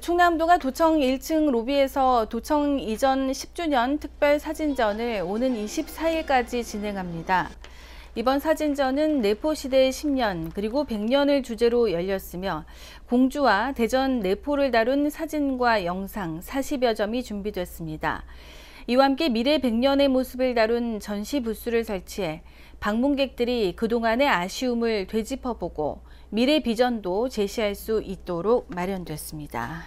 충남도가 도청 1층 로비에서 도청 이전 10주년 특별 사진전을 오는 24일까지 진행합니다. 이번 사진전은 내포시대 10년 그리고 100년을 주제로 열렸으며 공주와 대전 내포를 다룬 사진과 영상 40여 점이 준비됐습니다. 이와 함께 미래 100년의 모습을 다룬 전시 부스를 설치해 방문객들이 그동안의 아쉬움을 되짚어보고 미래 비전도 제시할 수 있도록 마련됐습니다.